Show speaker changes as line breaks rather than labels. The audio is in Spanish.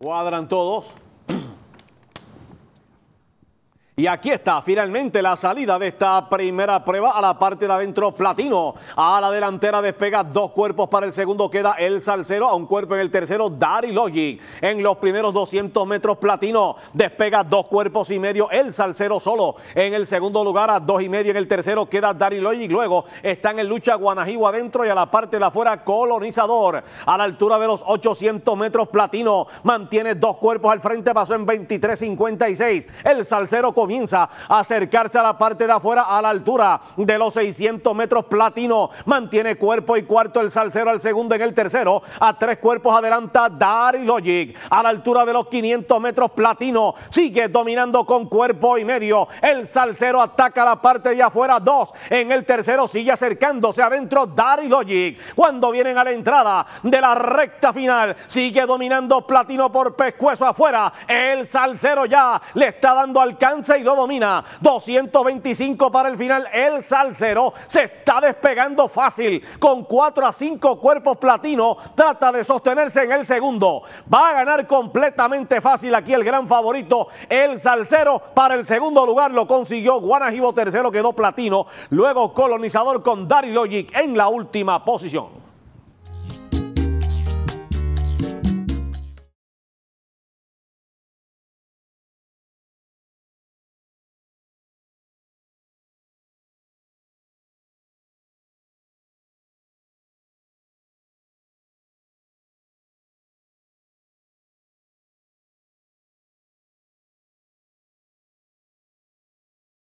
Cuadran todos? Y aquí está finalmente la salida de esta primera prueba a la parte de adentro Platino. A la delantera despega dos cuerpos para el segundo, queda el Salcero, a un cuerpo en el tercero Dari Logic. En los primeros 200 metros Platino despega dos cuerpos y medio, el Salcero solo. En el segundo lugar a dos y medio, en el tercero queda Dari Logic. Luego está en lucha guanajuato adentro y a la parte de afuera Colonizador. A la altura de los 800 metros Platino mantiene dos cuerpos al frente, pasó en 23.56. El Salcero con comienza a acercarse a la parte de afuera a la altura de los 600 metros platino. Mantiene cuerpo y cuarto el Salcero, al segundo en el tercero. A tres cuerpos adelanta Dar y Logic a la altura de los 500 metros platino. Sigue dominando con cuerpo y medio. El Salcero ataca la parte de afuera dos. En el tercero sigue acercándose adentro y Logic. Cuando vienen a la entrada de la recta final, sigue dominando platino por pescuezo afuera. El Salcero ya le está dando alcance y lo domina. 225 para el final. El salsero se está despegando fácil con 4 a 5 cuerpos platino. Trata de sostenerse en el segundo. Va a ganar completamente fácil aquí el gran favorito. El salsero para el segundo lugar lo consiguió. Guanajibo tercero quedó platino. Luego colonizador con Dari Logic en la última posición.